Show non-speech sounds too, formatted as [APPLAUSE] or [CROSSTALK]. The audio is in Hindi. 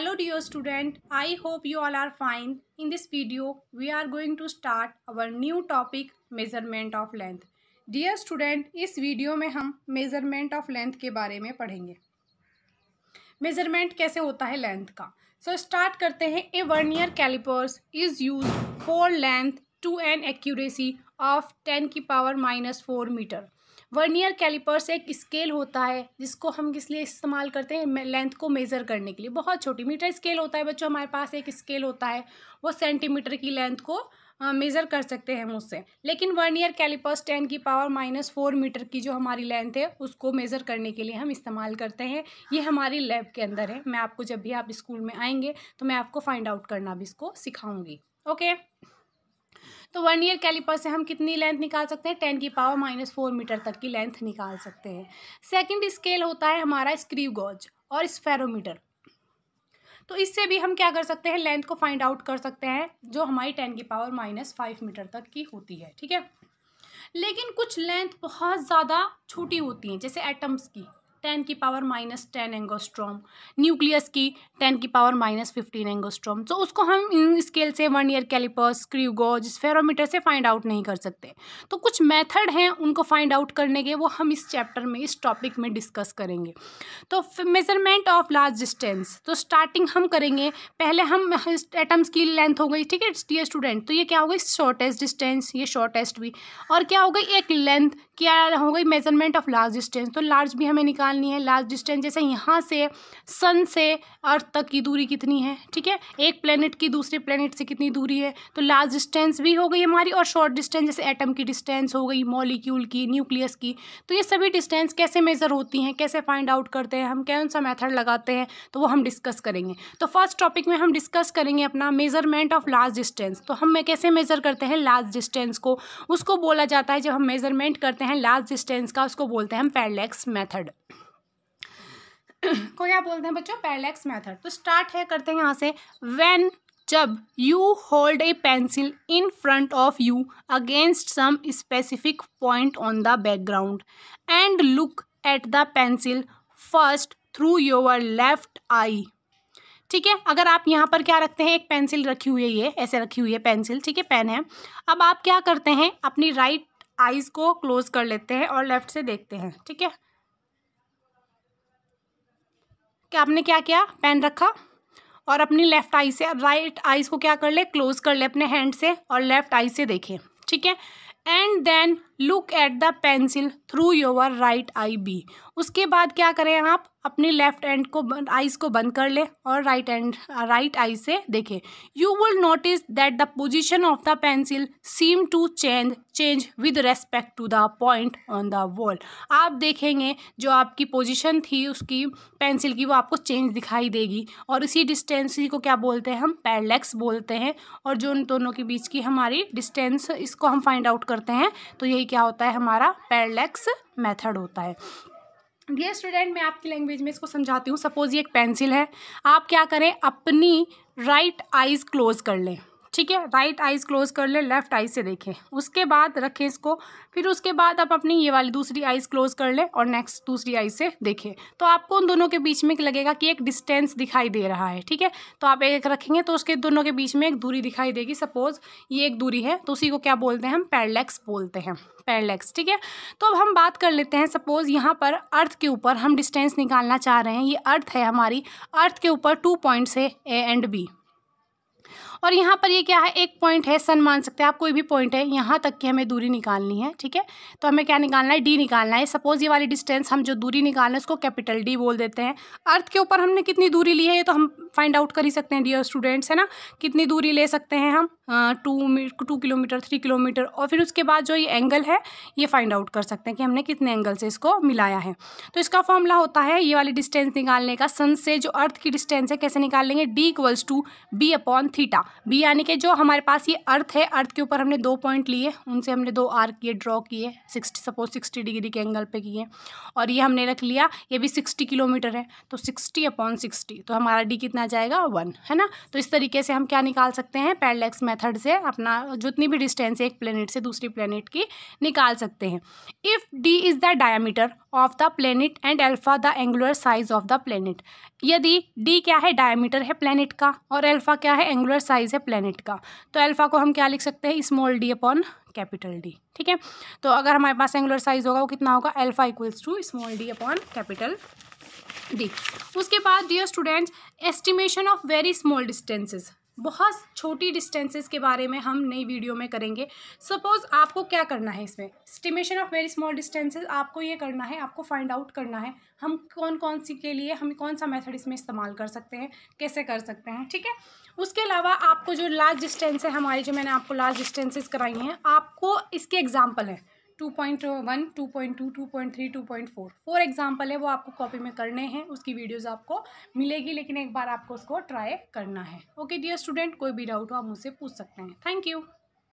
Hello dear student I hope you all are fine in this video we are going to start our new topic measurement of length dear student इस वीडियो में हम मेजरमेंट ऑफ लेंथ के बारे में पढ़ेंगे मेजरमेंट कैसे होता है लेंथ का सो so, स्टार्ट करते हैं a vernier calipers is use for length to an accuracy of ten की power minus four metre vernier calipers एक स्केल होता है जिसको हम किस लिए इस्तेमाल करते हैं लेंथ को मेज़र करने के लिए बहुत छोटी मीटर स्केल होता है बच्चों हमारे पास एक स्केल होता है वो सेंटीमीटर की लेंथ को मेज़र कर सकते हैं हम उससे लेकिन वर्नियर कैलिपर्स टेन की पावर माइनस फोर मीटर की जो हमारी लेंथ है उसको मेज़र करने के लिए हम इस्तेमाल करते हैं ये हमारी लैब के अंदर है मैं आपको जब भी आप स्कूल में आएंगे तो मैं आपको फाइंड आउट करना भी इसको सिखाऊंगी ओके okay? तो वन ईयर कैलिपर से हम कितनी लेंथ निकाल सकते हैं टेन की पावर माइनस फोर मीटर तक की लेंथ निकाल सकते हैं सेकेंड स्केल होता है हमारा स्क्रीव गॉज और स्फेरोमीटर तो इससे भी हम क्या कर सकते हैं लेंथ को फाइंड आउट कर सकते हैं जो हमारी टेन की पावर माइनस फाइव मीटर तक की होती है ठीक है लेकिन कुछ लेंथ बहुत ज़्यादा छोटी होती हैं जैसे एटम्स की टेन की power minus ten angstrom nucleus की टेन की पावर माइनस फिफ्टीन एंगोस्ट्रोम तो उसको हम इन स्केल से वन ईयर कैलिपर्स स्क्रू फेरोमीटर स्फेरोमीटर से फाइंड आउट नहीं कर सकते तो कुछ मेथड हैं उनको फाइंड आउट करने के वो हम इस चैप्टर में इस टॉपिक में डिस्कस करेंगे तो मेजरमेंट ऑफ लार्ज डिस्टेंस तो स्टार्टिंग हम करेंगे पहले हम एटम्स की लेंथ हो गई ठीक है डी स्टूडेंट तो ये क्या हो गई शॉर्टेस्ट डिस्टेंस ये शॉर्टेस्ट भी और क्या हो गई एक लेंथ क्या हो गई मेजरमेंट ऑफ लार्ज डिस्टेंस तो लार्ज भी हमें निकाल निकालनी है लास्ट डिस्टेंस जैसे यहाँ से सन से अर्थ तक की दूरी कितनी है ठीक है एक प्लेनेट की दूसरे प्लेनेट से कितनी दूरी है तो लास्ट डिस्टेंस भी हो गई हमारी और शॉर्ट डिस्टेंस जैसे एटम की डिस्टेंस हो गई मॉलिक्यूल की न्यूक्लियस की तो ये सभी डिस्टेंस कैसे मेज़र होती हैं कैसे फाइंड आउट करते हैं हम कौन सा मैथड लगाते हैं तो वो हम डिस्कस करेंगे तो फर्स्ट टॉपिक में हम डिस्कस करेंगे अपना मेजरमेंट ऑफ लार्ज डिस्टेंस तो हम कैसे मेज़र करते हैं लार्ज डिस्टेंस को उसको बोला जाता है जब हम मेज़रमेंट करते हैं लार्ज डिस्टेंस का उसको बोलते हैं हम पैरलैक्स मैथड [CLEARS THROAT] को क्या बोलते हैं बच्चों पैरलैक्स मेथड तो स्टार्ट है करते हैं यहाँ से व्हेन जब you hold a pencil in front of you against some specific point on the background and look at the pencil first through your left eye ठीक है अगर आप यहाँ पर क्या रखते हैं एक पेंसिल रखी हुई है ये ऐसे रखी हुई है पेंसिल ठीक है पेन है अब आप क्या करते हैं अपनी राइट right आइज़ को क्लोज कर लेते हैं और लेफ्ट से देखते हैं ठीक है कि आपने क्या किया पेन रखा और अपनी लेफ़्ट आई से राइट आईज को क्या कर ले क्लोज़ कर ले अपने हैंड से और लेफ़्ट आई से देखें ठीक है and then look at the pencil through your right eye B उसके बाद क्या करें आप अपने लेफ्ट एंड को आईज को बंद कर लें और राइट एंड राइट आई से देखें you will notice that the position of the pencil seem to change change with respect to the point on the wall आप देखेंगे जो आपकी पोजिशन थी उसकी पेंसिल की वो आपको चेंज दिखाई देगी और इसी डिस्टेंस को क्या बोलते हैं हम पैरलेक्स बोलते हैं और जो उन दोनों के बीच की हमारी डिस्टेंस इसको हम फाइंड आउट करते हैं तो यही क्या होता है हमारा पैरलैक्स मेथड होता है डियर स्टूडेंट मैं आपकी लैंग्वेज में इसको समझाती हूँ सपोज ये एक पेंसिल है आप क्या करें अपनी राइट आइज़ क्लोज़ कर लें ठीक है राइट आइज़ क्लोज़ कर ले लेफ्ट आई से देखें उसके बाद रखें इसको फिर उसके बाद आप अपनी ये वाली दूसरी आइज़ क्लोज़ कर ले और नेक्स्ट दूसरी आई से देखें तो आपको उन दोनों के बीच में लगेगा कि एक डिस्टेंस दिखाई दे रहा है ठीक है तो आप एक रखेंगे तो उसके दोनों के बीच में एक दूरी दिखाई देगी सपोज़ ये एक दूरी है तो उसी को क्या बोलते हैं हम पैरलेक्स बोलते हैं पैरलेक्स ठीक है तो अब हम बात कर लेते हैं सपोज़ यहाँ पर अर्थ के ऊपर हम डिस्टेंस निकालना चाह रहे हैं ये अर्थ है हमारी अर्थ के ऊपर टू पॉइंट्स है ए एंड बी और यहाँ पर ये क्या है एक पॉइंट है सन मान सकते हैं आप कोई भी पॉइंट है यहाँ तक की हमें दूरी निकालनी है ठीक है तो हमें क्या निकालना है डी निकालना है सपोज ये वाली डिस्टेंस हम जो दूरी निकालना है उसको कैपिटल डी बोल देते हैं अर्थ के ऊपर हमने कितनी दूरी ली है ये तो हम फाइंड आउट कर ही सकते हैं डियर स्टूडेंट्स है ना कितनी दूरी ले सकते हैं हम two two kilometre three kilometre और फिर उसके बाद जो ये एंगल है ये फाइंड आउट कर सकते हैं कि हमने कितने एंगल से इसको मिलाया है तो इसका फॉर्मूला होता है ये वाली डिस्टेंस निकालने का सन से जो अर्थ की डिस्टेंस है कैसे निकाल लेंगे D equals to B upon three theta B यानी कि जो हमारे पास ये अर्थ है अर्थ के ऊपर हमने दो पॉइंट लिए उनसे हमने दो आर्क ये ड्रॉ किए सिक्सटी सपोज सिक्सटी डिग्री के एंगल पे किए और ये हमने रख लिया ये भी सिक्सटी किलोमीटर है तो सिक्सटी अपॉन सिक्सटी तो हमारा डी कितना जाएगा वन है ना तो इस तरीके से हम क्या निकाल सकते हैं पैरलैक्स मैथड से अपना जितनी भी डिस्टेंस है एक प्लेनेट से दूसरी प्लेनेट की निकाल सकते हैं if D is the diameter of the planet and alpha the angular size of the planet यदि डी क्या है डायामीटर है प्लेनेट का और अल्फा क्या है एंगुलर रेक्टेंगुलर साइज़ है प्लेनेट का तो अल्फ़ा को हम क्या लिख सकते हैं small D upon capital D ठीक है तो अगर हमारे पास एंगुलर साइज़ होगा वो कितना होगा alpha equals to small D upon capital D उसके बाद dear students estimation of very small distances बहुत छोटी डिस्टेंसेस के बारे में हम नई वीडियो में करेंगे सपोज़ आपको क्या करना है इसमें estimation of very small distances आपको ये करना है आपको फाइंड आउट करना है हम कौन कौन सी के लिए हम कौन सा मेथड इसमें इस्तेमाल कर सकते हैं कैसे कर सकते हैं ठीक है उसके अलावा आपको जो लार्ज डिस्टेंस है हमारी जो मैंने आपको लार्ज डिस्टेंसेज कराई हैं आपको इसके एग्जाम्पल हैं two point one two point two two point three two point four four example है वो आपको कॉपी में करने हैं उसकी वीडियोज़ आपको मिलेगी लेकिन एक बार आपको उसको ट्राई करना है ओके डियर स्टूडेंट कोई भी डाउट हो आप मुझसे पूछ सकते हैं थैंक यू